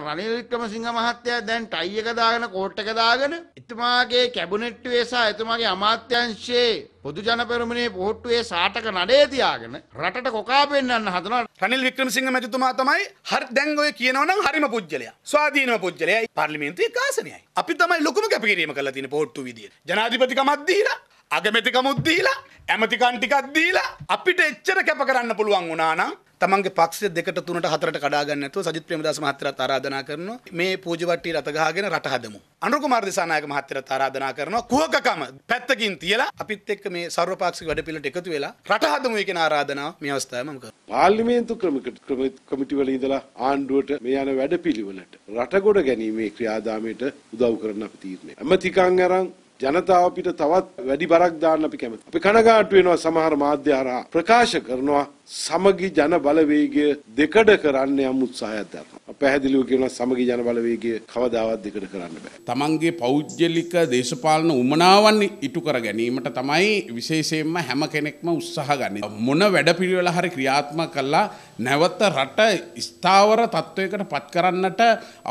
රනිල් වික්‍රමසිංහ මහත්තයා දැන් ටයි එක දාගෙන කෝට් එක දාගෙන එතුමාගේ කැබිනට්ුවේ සහ එතුමාගේ අමාත්‍යංශයේ පොදු ජනපෙරමුණේ පොහට්ටුවේ සාටක නඩේ තියාගෙන රටට කොකා පෙන්වන්න හදනවා රනිල් වික්‍රමසිංහ මැතිතුමා තමයි හරි දැන් ඔය කියනවා නම් හරිම පුජ්‍යලයා ස්වාධීනම පුජ්‍යලයා පාර්ලිමේන්තුවේ කාසනයයි අපි තමයි ලොකුම කැපකිරීම කරලා තියෙන පොහට්ටු විදියට ජනාධිපතිකමක් දීලා අගමැතිකමුත් දීලා ඇමතිකම් ටිකක් දීලා අපිට එච්චර කැප කරන්න පුළුවන් වුණා නම් තමන්ගේ පක්ෂ දෙකට තුනට හතරට කඩා ගන්න නැතුව සජිත් ප්‍රේමදාස මහත්තයාට ආරාධනා කරනවා මේ පූජවට්ටිය රත ගහගෙන රට හදමු. අනුර කුමාර දිසානායක මහත්තයාට ආරාධනා කරනවා කුහකකම පැත්තකින් තියලා අපිත් එක්ක මේ ਸਰවපාක්ෂික වැඩපිළිවෙලට එකතු වෙලා රට හදමු කියන ආරාධනාව මේ අවස්ථාවේ මම කරනවා. පාර්ලිමේන්තු කමිටු වල ඉඳලා ආණ්ඩුවට මේ යන වැඩපිළිවෙලට රට ගොඩ ගැනීමේ ක්‍රියාදාමයට උදව් කරන අපි තීරණය. අමතිකං අරන් ජනතාව අපිට තවත් වැඩි බරක් දාන්න අපි කැමති. අපි කනගාටු වෙනවා සමහර මාධ්‍ය හරහා ප්‍රකාශ කරනවා සමගි ජන බලවේගය දෙකඩ කරන්න යම් උත්සාහයක් දරනවා. පැහැදිලිව කියන සමගි ජන බලවේගය කවදාවත් දෙකට කරන්න බෑ. තමන්ගේ පෞද්ගලික දේශපාලන උමනාවන් ඉටු කර ගැනීමට තමයි විශේෂයෙන්ම හැම කෙනෙක්ම උත්සාහ ගන්නේ. මොන වැඩපිළිවෙල හරි ක්‍රියාත්මක කළා නැවත රට ස්ථාවර තත්වයකට පත් කරන්නට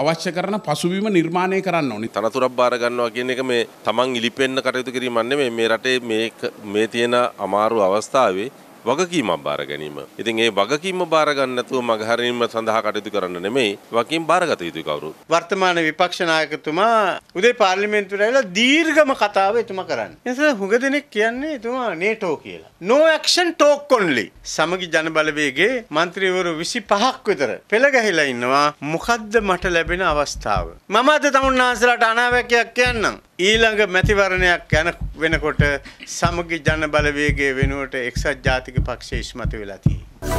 අවශ්‍ය කරන පසුබිම නිර්මාණය කරන්න ඕනි. තනතුරක් බාර ගන්නවා කියන එක මේ තමන් ඉලිපෙන්න කටයුතු කිරීමක් නෙමෙයි. මේ රටේ මේ මේ තියෙන අමාරු අවස්ථාවේ වගකීමක් බාර ගැනීම. ඉතින් ඒ වගකීම බාර ගන්න නැතුව මගහැරීම සඳහා කටයුතු කරන්න නෙමෙයි වගකීම් බාරගත යුතුයි කවුරුත්. වර්තමාන විපක්ෂ නායකතුමා උදේ පාර්ලිමේන්තුවට ඇවිල්ලා දීර්ඝම කතාව එතුමා කරන්නේ. ඒ නිසා හුඟ දෙනෙක් කියන්නේ එතුමා නේටෝ කියලා. no action talk only. සමගි ජන බලවේගයේ മന്ത്രിවරු 25ක් විතර පෙළ ගැහිලා ඉන්නවා. මොකද්ද මට ලැබෙන අවස්ථාව? මම අද තමුන්නාන්සලාට අනාවැකයක් කියන්නම්. ඊළඟ මැතිවරණයක් යන වෙනකොට සමගි ජන බලවේගය වෙනුවට එක්සත් ජාතික පක්ෂය ඉස්මතු වෙලා තියෙනවා.